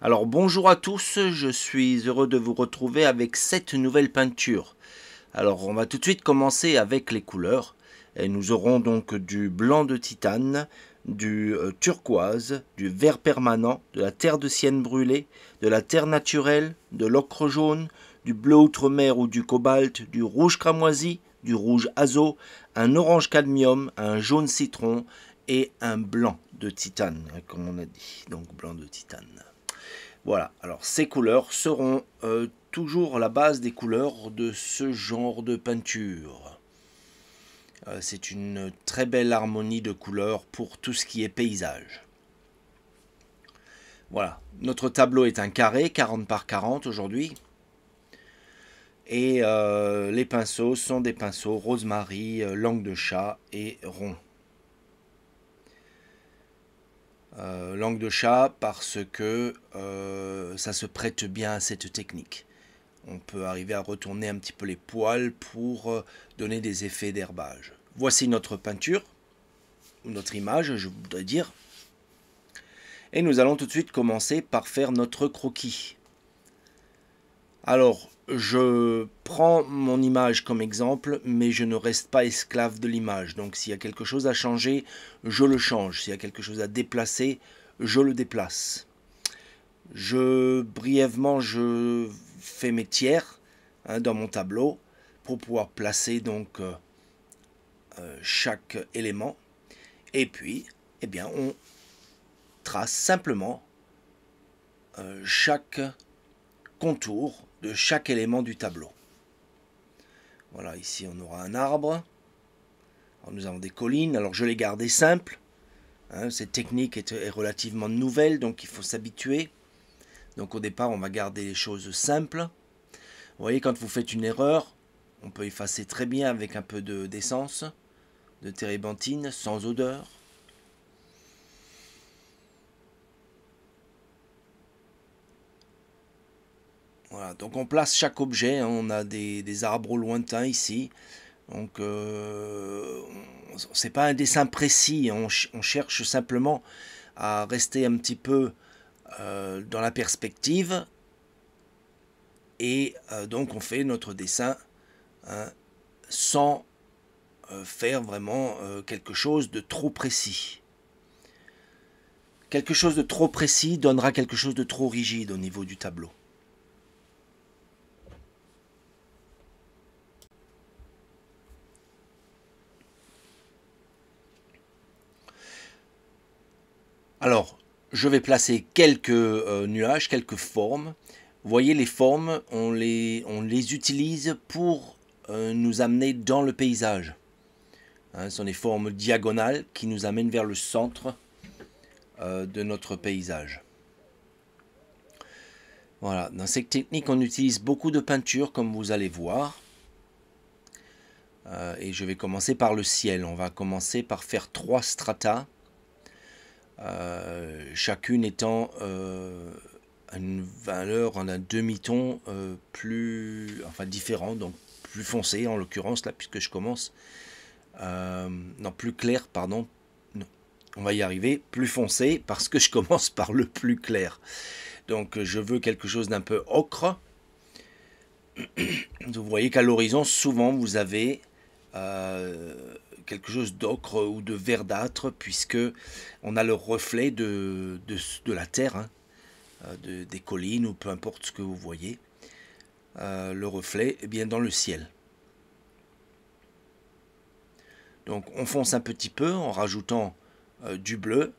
Alors bonjour à tous, je suis heureux de vous retrouver avec cette nouvelle peinture. Alors on va tout de suite commencer avec les couleurs. Et nous aurons donc du blanc de titane, du euh, turquoise, du vert permanent, de la terre de sienne brûlée, de la terre naturelle, de l'ocre jaune, du bleu outre-mer ou du cobalt, du rouge cramoisi, du rouge azo, un orange cadmium, un jaune citron et un blanc de titane, hein, comme on a dit, donc blanc de titane. Voilà, alors ces couleurs seront euh, toujours la base des couleurs de ce genre de peinture. Euh, c'est une très belle harmonie de couleurs pour tout ce qui est paysage. Voilà, notre tableau est un carré, 40 par 40 aujourd'hui. Et euh, les pinceaux sont des pinceaux rosemary, langue de chat et rond. Euh, langue de chat parce que euh, ça se prête bien à cette technique. On peut arriver à retourner un petit peu les poils pour euh, donner des effets d'herbage. Voici notre peinture, notre image, je dois dire. Et nous allons tout de suite commencer par faire notre croquis. Alors, je prends mon image comme exemple, mais je ne reste pas esclave de l'image. Donc s'il y a quelque chose à changer, je le change. S'il y a quelque chose à déplacer, je le déplace. Je brièvement je fais mes tiers hein, dans mon tableau pour pouvoir placer donc euh, euh, chaque élément. Et puis, eh bien, on trace simplement euh, chaque contour de chaque élément du tableau. Voilà, ici on aura un arbre. nous avons des collines. Alors je l'ai gardé simples, hein. cette technique est, relativement nouvelle, donc il faut s'habituer. Donc au départ, on va garder les choses simples. Vous voyez, quand vous faites une erreur, on peut effacer très bien avec un peu d'essence, de, de térébenthine, sans odeur. donc on place chaque objet, hein. on a des, des arbres lointains ici. Donc euh, ce n'est pas un dessin précis, on, cherche simplement à rester un petit peu euh, dans la perspective. Et euh, donc on fait notre dessin hein, sans faire vraiment quelque chose de trop précis. Quelque chose de trop précis donnera quelque chose de trop rigide au niveau du tableau. Alors, je vais placer quelques euh, nuages, quelques formes. Vous voyez, les formes, on les, utilise pour euh, nous amener dans le paysage. Hein, ce sont des formes diagonales qui nous amènent vers le centre euh, de notre paysage. Voilà, dans cette technique, on utilise beaucoup de peinture, comme vous allez voir. et je vais commencer par le ciel. On va commencer par faire trois stratas euh, chacune étant euh, une valeur en un demi-ton euh, plus, enfin différent, donc plus foncé en l'occurrence là puisque je commence, non plus clair pardon, non, on va y arriver, plus foncé parce que je commence par le plus clair. Donc je veux quelque chose d'un peu ocre. Vous voyez qu'à l'horizon, souvent vous avez quelque chose d'ocre ou de verdâtre, puisque on a le reflet de, de, la terre, hein, euh, des collines ou peu importe ce que vous voyez, euh, le reflet eh bien, dans le ciel. Donc on fonce un petit peu en rajoutant euh, du bleu.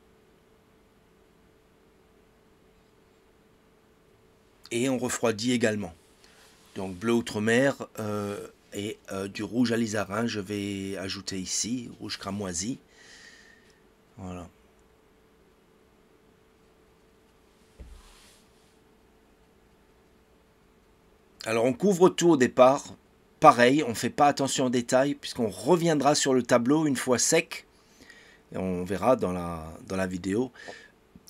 Et on refroidit également. Donc bleu outre-mer, et euh, du rouge alizarin, je vais ajouter ici, rouge cramoisi. Voilà. Alors on couvre tout au départ. Pareil, on fait pas attention aux détails puisqu'on reviendra sur le tableau une fois sec. Et on verra dans la, dans la vidéo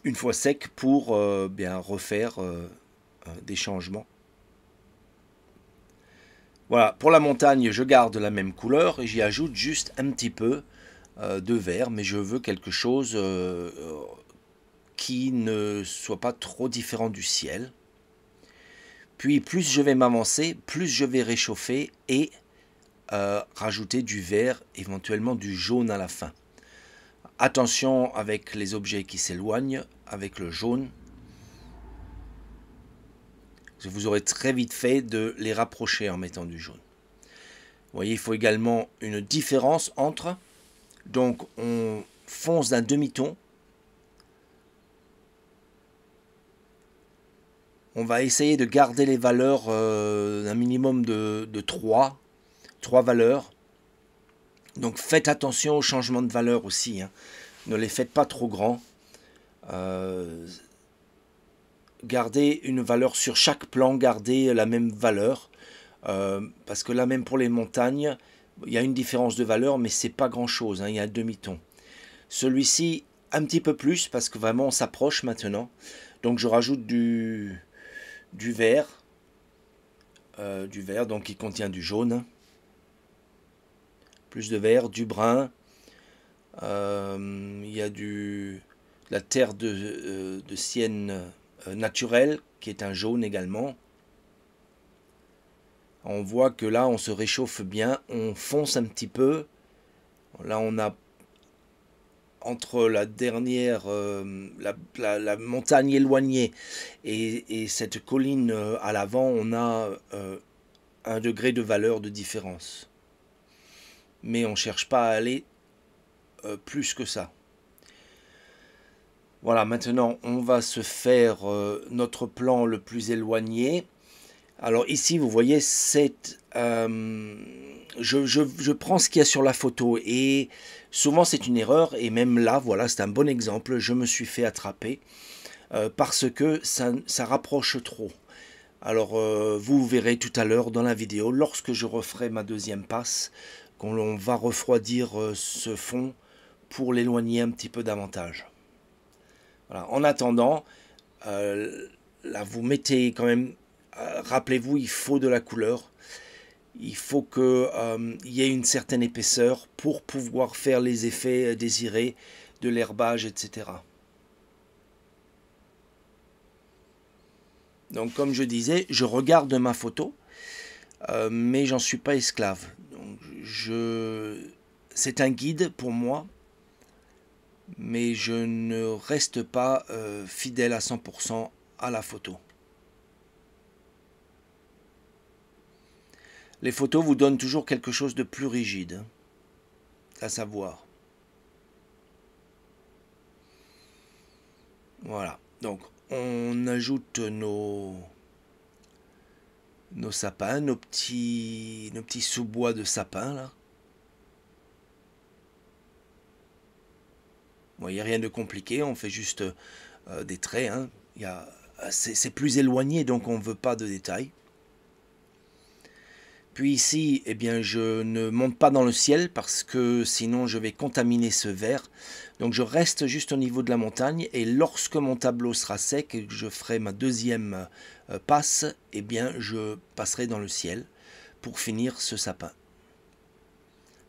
une fois sec pour euh, bien refaire euh, des changements. Voilà, pour la montagne, je garde la même couleur et j'y ajoute juste un petit peu euh, de vert, mais je veux quelque chose euh, euh, qui ne soit pas trop différent du ciel. Puis plus je vais m'avancer, plus je vais réchauffer et rajouter du vert, éventuellement du jaune à la fin. Attention avec les objets qui s'éloignent, avec le jaune, vous aurez très vite fait de les rapprocher en mettant du jaune. Vous voyez, il faut également une différence entre, donc on fonce d'un demi-ton, on va essayer de garder les valeurs euh, d'un minimum de, de 3, 3 valeurs. Donc faites attention aux changements de valeur aussi, hein. ne les faites pas trop grands. Euh, garder une valeur sur chaque plan, garder la même valeur. Euh, parce que là même pour les montagnes, il y a une différence de valeur, mais c'est pas grand-chose, hein, il y a un demi-ton. Celui-ci, un petit peu plus, parce que vraiment on s'approche maintenant. Donc je rajoute du, du vert, euh, du vert, donc qui contient du jaune, plus de vert, du brun, euh, il y a du, la terre de sienne euh, naturel, qui est un jaune également. On voit que là, on se réchauffe bien, on fonce un petit peu. Là, on a entre la dernière, euh, la, montagne éloignée et, cette colline euh, à l'avant, on a un degré de valeur de différence. Mais on ne cherche pas à aller plus que ça. Voilà, maintenant on va se faire euh, notre plan le plus éloigné. Alors ici, vous voyez, cette, euh, je, je, prends ce qu'il y a sur la photo et souvent c'est une erreur et même là, voilà, c'est un bon exemple, je me suis fait attraper euh, parce que ça, ça, rapproche trop. Alors vous verrez tout à l'heure dans la vidéo, lorsque je referai ma deuxième passe, qu'on va refroidir ce fond pour l'éloigner un petit peu davantage. En attendant, euh, là, vous mettez quand même, euh, rappelez-vous, il faut de la couleur. Il faut qu'il euh, y ait une certaine épaisseur pour pouvoir faire les effets désirés de l'herbage, etc. Donc comme je disais, je regarde ma photo, mais j'en suis pas esclave. je... C'est un guide pour moi mais je ne reste pas euh, fidèle à 100% à la photo. Les photos vous donnent toujours quelque chose de plus rigide, à savoir. Voilà, donc on ajoute nos, nos sapins, nos petits, nos petits sous-bois de sapins là. il n'y a rien de compliqué, on fait juste euh, des traits. Hein. C'est plus éloigné, donc on ne veut pas de détails. Puis ici, eh bien, je ne monte pas dans le ciel parce que sinon je vais contaminer ce verre. Donc je reste juste au niveau de la montagne et lorsque mon tableau sera sec et que je ferai ma deuxième euh, passe, eh bien, je passerai dans le ciel pour finir ce sapin.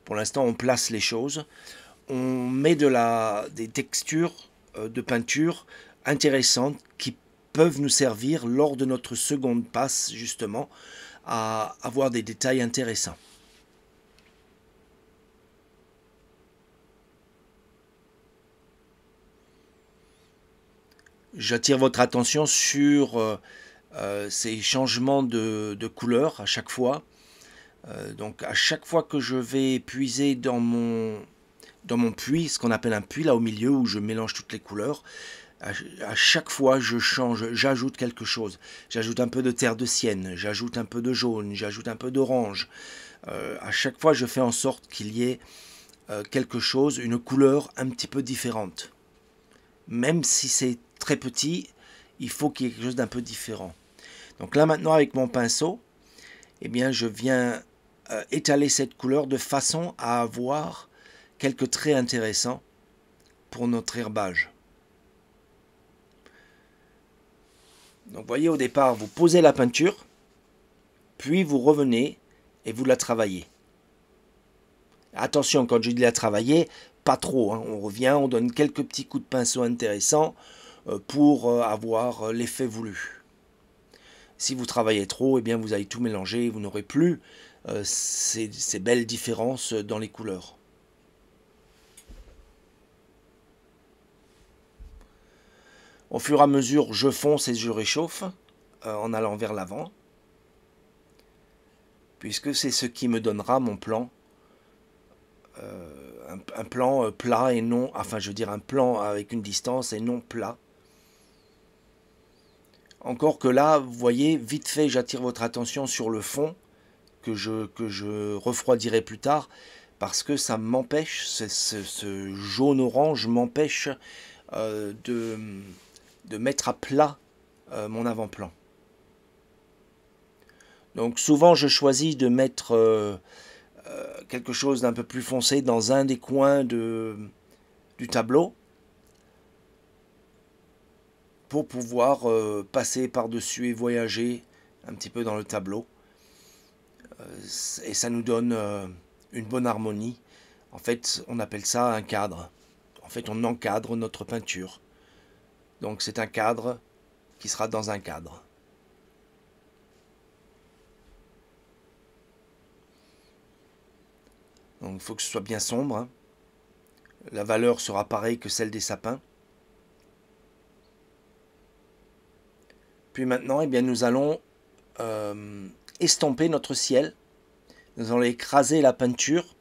Pour l'instant, on place les choses on met de la, des textures euh, de peinture intéressantes qui peuvent nous servir lors de notre seconde passe justement à avoir des détails intéressants. J'attire votre attention sur euh, euh, ces changements de, couleur à chaque fois. donc à chaque fois que je vais puiser dans mon dans mon puits, ce qu'on appelle un puits là au milieu où je mélange toutes les couleurs. À chaque fois, je change, j'ajoute quelque chose. J'ajoute un peu de terre de sienne, j'ajoute un peu de jaune, j'ajoute un peu d'orange. Euh, à chaque fois, je fais en sorte qu'il y ait euh, quelque chose, une couleur un petit peu différente. Même si c'est très petit, il faut qu'il y ait quelque chose d'un peu différent. Donc là maintenant avec mon pinceau, eh bien je viens euh, étaler cette couleur de façon à avoir quelques traits intéressants pour notre herbage. Donc voyez au départ, vous posez la peinture, puis vous revenez et vous la travaillez. Attention, quand je dis la travailler, pas trop. Hein. On revient, on donne quelques petits coups de pinceau intéressants euh, pour euh, avoir euh, l'effet voulu. Si vous travaillez trop, et eh bien vous allez tout mélanger, vous n'aurez plus ces belles différences dans les couleurs. Au fur et à mesure, je fonce et je réchauffe euh, en allant vers l'avant, puisque c'est ce qui me donnera mon plan, euh, un, plan euh, plat et non, enfin je veux dire un plan avec une distance et non plat. Encore que là, vous voyez, vite fait, j'attire votre attention sur le fond que je, que je refroidirai plus tard parce que ça m'empêche, ce, jaune-orange m'empêche de de mettre à plat euh, mon avant-plan. Donc souvent je choisis de mettre euh, euh, quelque chose d'un peu plus foncé dans un des coins de, du tableau pour pouvoir passer par-dessus et voyager un petit peu dans le tableau. et ça nous donne une bonne harmonie. En fait, on appelle ça un cadre. En fait, on encadre notre peinture. Donc c'est un cadre qui sera dans un cadre. Donc il faut que ce soit bien sombre. La valeur sera pareille que celle des sapins. Puis maintenant, eh bien, nous allons euh, estomper notre ciel. Nous allons écraser la peinture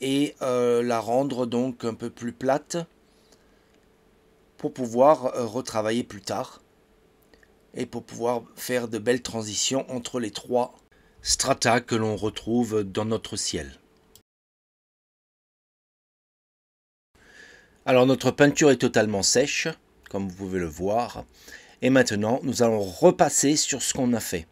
et euh, la rendre donc un peu plus plate pour pouvoir euh, retravailler plus tard et pour pouvoir faire de belles transitions entre les trois strata que l'on retrouve dans notre ciel. Alors notre peinture est totalement sèche, comme vous pouvez le voir. Et maintenant, nous allons repasser sur ce qu'on a fait.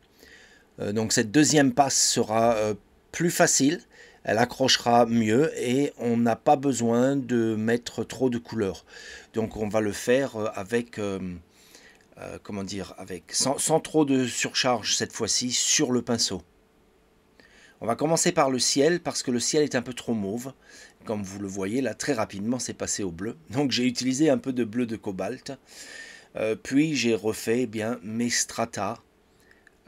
Euh, donc cette deuxième passe sera euh, plus facile elle accrochera mieux et on n'a pas besoin de mettre trop de couleurs. Donc on va le faire euh, avec, euh, euh, comment dire, avec sans, trop de surcharge cette fois-ci sur le pinceau. On va commencer par le ciel parce que le ciel est un peu trop mauve. Comme vous le voyez là, très rapidement c'est passé au bleu. Donc j'ai utilisé un peu de bleu de cobalt. puis j'ai refait eh bien mes strata.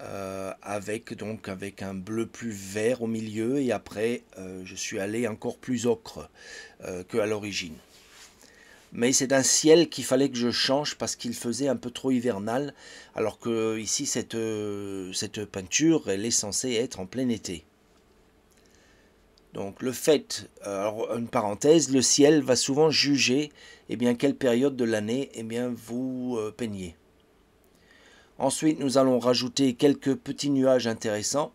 Euh, avec donc avec un bleu plus vert au milieu et après euh, je suis allé encore plus ocre qu'à euh, que à l'origine. Mais c'est un ciel qu'il fallait que je change parce qu'il faisait un peu trop hivernal, alors que ici cette, cette peinture elle est censée être en plein été. Donc le fait, alors une parenthèse, le ciel va souvent juger eh bien, quelle période de l'année eh bien, vous peignez. Ensuite, nous allons rajouter quelques petits nuages intéressants.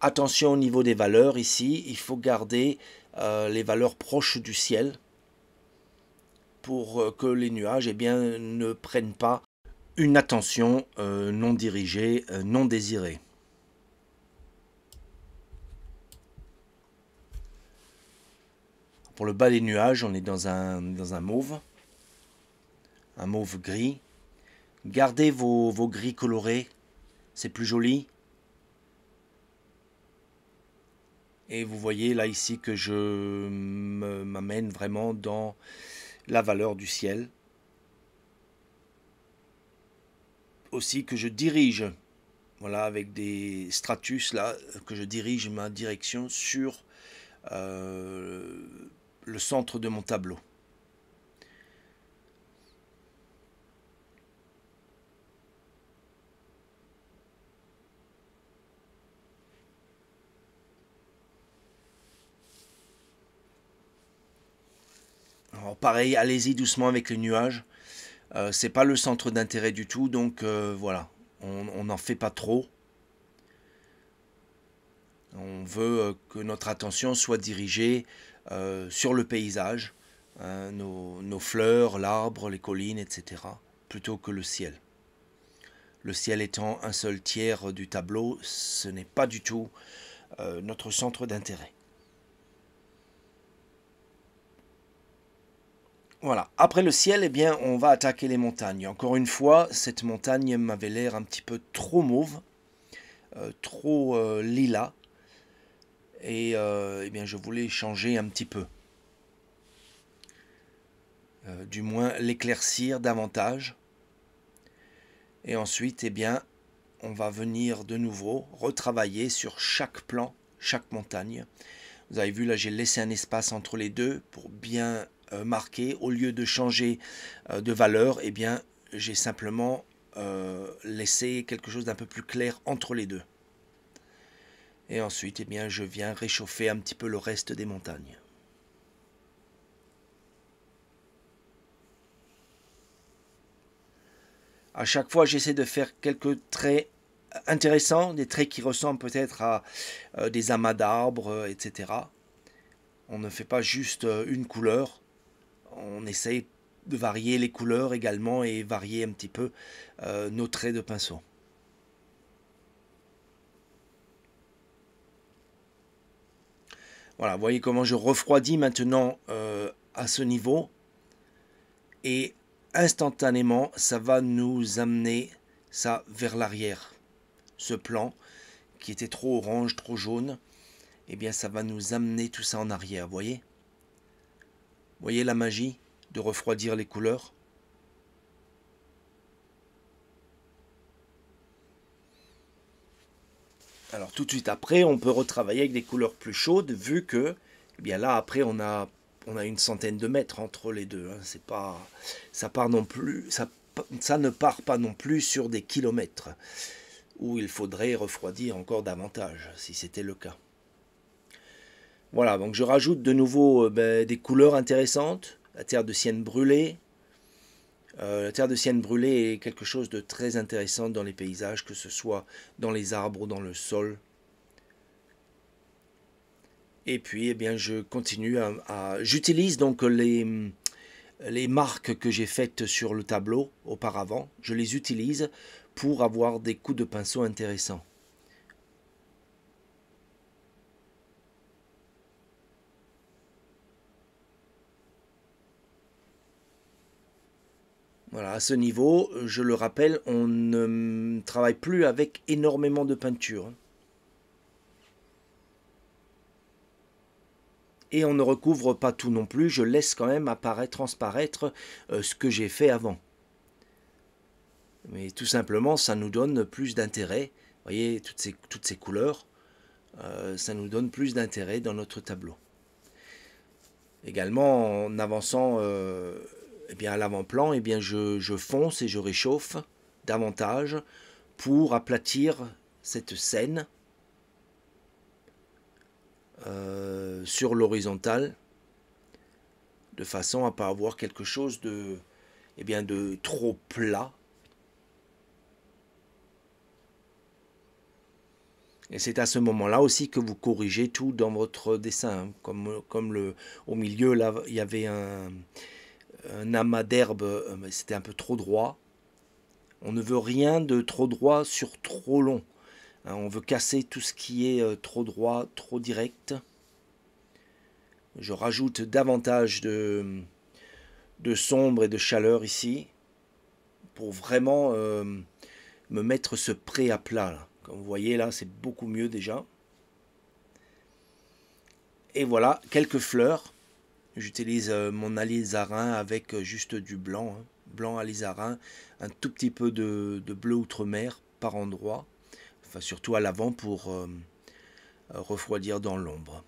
Attention au niveau des valeurs ici, il faut garder euh, les valeurs proches du ciel pour euh, que les nuages eh bien, ne prennent pas une attention euh, non dirigée, non désirée. Pour le bas des nuages, on est dans un, dans un mauve, un mauve gris. Gardez vos, vos gris colorés, c'est plus joli. Et vous voyez là ici que je m'amène vraiment dans la valeur du ciel. Aussi que je dirige, voilà, avec des stratus là, que je dirige ma direction sur euh, le centre de mon tableau. pareil, allez-y doucement avec les nuages. ce euh, c'est pas le centre d'intérêt du tout, donc euh, voilà, on n'en fait pas trop. On veut euh, que notre attention soit dirigée sur le paysage, hein, nos, fleurs, l'arbre, les collines, etc., plutôt que le ciel. Le ciel étant un seul tiers du tableau, ce n'est pas du tout notre centre d'intérêt. Voilà. Après le ciel, eh bien, on va attaquer les montagnes. Encore une fois, cette montagne m'avait l'air un petit peu trop mauve, euh, trop lila. Euh, lilas. Et euh, eh bien, je voulais changer un petit peu. du moins, l'éclaircir davantage. Et ensuite, eh bien, on va venir de nouveau retravailler sur chaque plan, chaque montagne. Vous avez vu, là, j'ai laissé un espace entre les deux pour bien euh, marqué, au lieu de changer euh, de valeur, et eh bien, j'ai simplement euh, laissé quelque chose d'un peu plus clair entre les deux. Et ensuite, et eh bien, je viens réchauffer un petit peu le reste des montagnes. À chaque fois, j'essaie de faire quelques traits intéressants, des traits qui ressemblent peut-être à des amas d'arbres, etc. On ne fait pas juste une couleur on essaye de varier les couleurs également et varier un petit peu euh, nos traits de pinceau. Voilà, voyez comment je refroidis maintenant euh, à ce niveau. Et instantanément, ça va nous amener ça vers l'arrière. Ce plan qui était trop orange, trop jaune, eh bien ça va nous amener tout ça en arrière, voyez Voyez la magie de refroidir les couleurs Alors tout de suite après, on peut retravailler avec des couleurs plus chaudes, vu que eh bien là après on a on a une centaine de mètres entre les deux. Hein. C'est pas ça part non plus, ça, ça ne part pas non plus sur des kilomètres où il faudrait refroidir encore davantage si c'était le cas. Voilà, donc je rajoute de nouveau euh, ben, des couleurs intéressantes. La terre de sienne brûlée. Euh, la terre de sienne brûlée est quelque chose de très intéressant dans les paysages, que ce soit dans les arbres ou dans le sol. Et puis, eh bien, je continue à... J'utilise donc les, les marques que j'ai faites sur le tableau auparavant. Je les utilise pour avoir des coups de pinceau intéressants. Voilà, à ce niveau, je le rappelle, on ne travaille plus avec énormément de peinture. Et on ne recouvre pas tout non plus, je laisse quand même apparaître, transparaître euh, ce que j'ai fait avant. Mais tout simplement, ça nous donne plus d'intérêt. Vous voyez, toutes ces, toutes ces couleurs, euh, ça nous donne plus d'intérêt dans notre tableau. Également, en avançant... Euh, eh à l'avant-plan, eh bien, je, fonce et je réchauffe davantage pour aplatir cette scène euh, sur l'horizontale, de façon à ne pas avoir quelque chose de, eh bien, de trop plat. Et c'est à ce moment-là aussi que vous corrigez tout dans votre dessin. Hein. Comme, comme le, au milieu, là, il y avait un, un amas d'herbe, euh, c'était un peu trop droit. On ne veut rien de trop droit sur trop long. Hein, on veut casser tout ce qui est euh, trop droit, trop direct. Je rajoute davantage de, de sombre et de chaleur ici pour vraiment euh, me mettre ce pré à plat. Comme vous voyez là, c'est beaucoup mieux déjà. Et voilà, quelques fleurs. J'utilise euh, mon alizarin avec euh, juste du blanc, hein. blanc alizarin, un tout petit peu de, bleu outre-mer par endroit, enfin surtout à l'avant pour euh, refroidir dans l'ombre.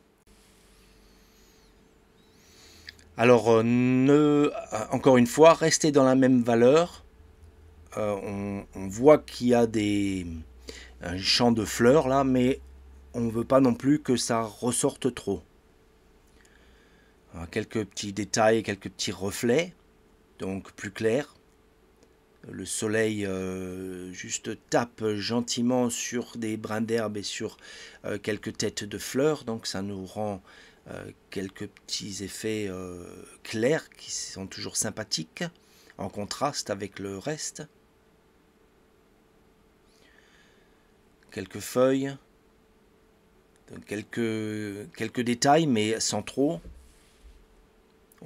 Alors, ne, encore une fois, restez dans la même valeur. on, voit qu'il y a des, un champ de fleurs là, mais on ne veut pas non plus que ça ressorte trop. Euh, quelques petits détails, quelques petits reflets, donc plus clairs. Le soleil euh, juste tape gentiment sur des brins d'herbe et sur euh, quelques têtes de fleurs, donc ça nous rend quelques petits effets clairs qui sont toujours sympathiques, en contraste avec le reste. Quelques feuilles, quelques, quelques détails, mais sans trop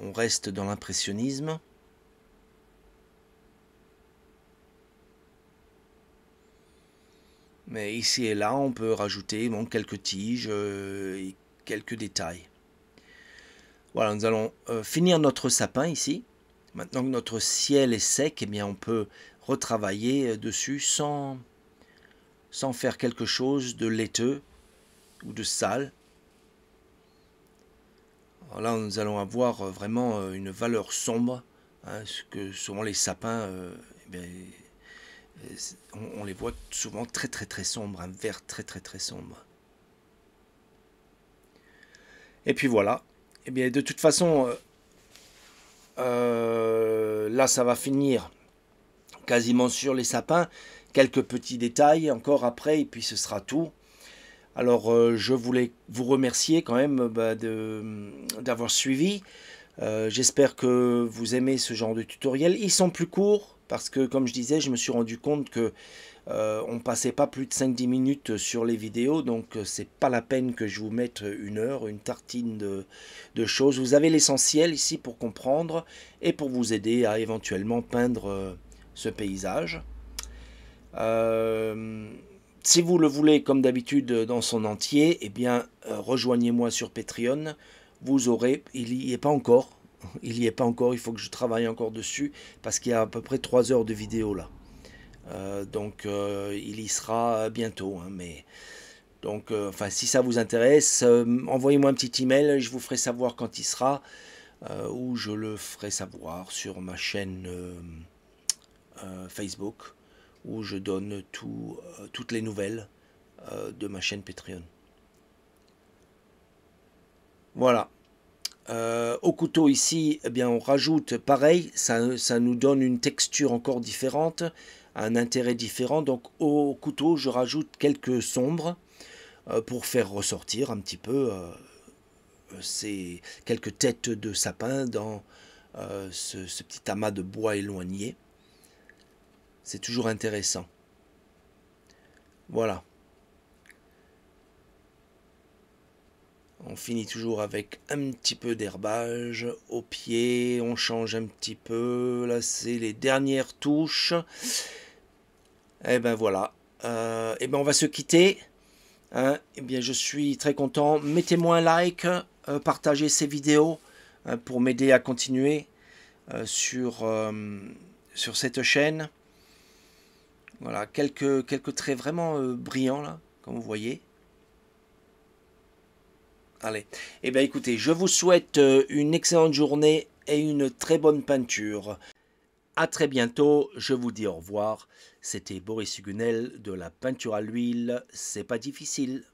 on reste dans l'impressionnisme. Mais ici et là, on peut rajouter donc quelques tiges euh, et quelques détails. Voilà, nous allons euh, finir notre sapin ici. Maintenant que notre ciel est sec, et eh bien, on peut retravailler euh, dessus sans, sans faire quelque chose de laiteux ou de sale là, nous allons avoir euh, vraiment euh, une valeur sombre, hein, ce que souvent les sapins, euh, eh on, les voit souvent très très très sombres, un vert très très très sombre. Et puis voilà. et eh bien, de toute façon, là, ça va finir quasiment sur les sapins. Quelques petits détails encore après, et puis ce sera tout. Alors euh, je voulais vous remercier quand même euh, bah, euh, d'avoir suivi. J'espère que vous aimez ce genre de tutoriel. Ils sont plus courts parce que comme je disais, je me suis rendu compte que ne on passait pas plus de 5-10 minutes sur les vidéos, donc c'est pas la peine que je vous mette une heure, une tartine de, choses. Vous avez l'essentiel ici pour comprendre et pour vous aider à éventuellement peindre ce paysage si vous le voulez, comme d'habitude, euh, dans son entier, eh bien, euh, rejoignez-moi sur Patreon. Vous aurez, il n'y est pas encore, il n'y est pas encore, il faut que je travaille encore dessus, parce qu'il y a à peu près 3 heures de vidéo là. Euh, donc, il y sera bientôt, hein, Donc, enfin, si ça vous intéresse, envoyez-moi un petit email, je vous ferai savoir quand il sera, ou je le ferai savoir sur ma chaîne Facebook où je donne tout, euh, toutes les nouvelles euh, de ma chaîne Patreon. Voilà. Euh, au couteau ici, eh bien, on rajoute pareil, ça, ça, nous donne une texture encore différente, un intérêt différent. Donc au couteau, je rajoute quelques sombres pour faire ressortir un petit peu ces quelques têtes de sapin dans ce petit amas de bois éloigné c'est toujours intéressant. Voilà. On finit toujours avec un petit peu d'herbage au pied, on change un petit peu, là c'est les dernières touches. Et eh ben voilà, euh, eh et ben on va se quitter. Et hein. eh bien, je suis très content. Mettez-moi un like, euh, partagez ces vidéos hein, pour m'aider à continuer euh, sur, sur cette chaîne. Voilà, quelques, quelques traits vraiment euh, brillants, là, comme vous voyez. Allez, eh bien écoutez, je vous souhaite euh, une excellente journée et une très bonne peinture. A très bientôt, je vous dis au revoir. C'était Boris Hugunel de la peinture à l'huile, c'est pas difficile.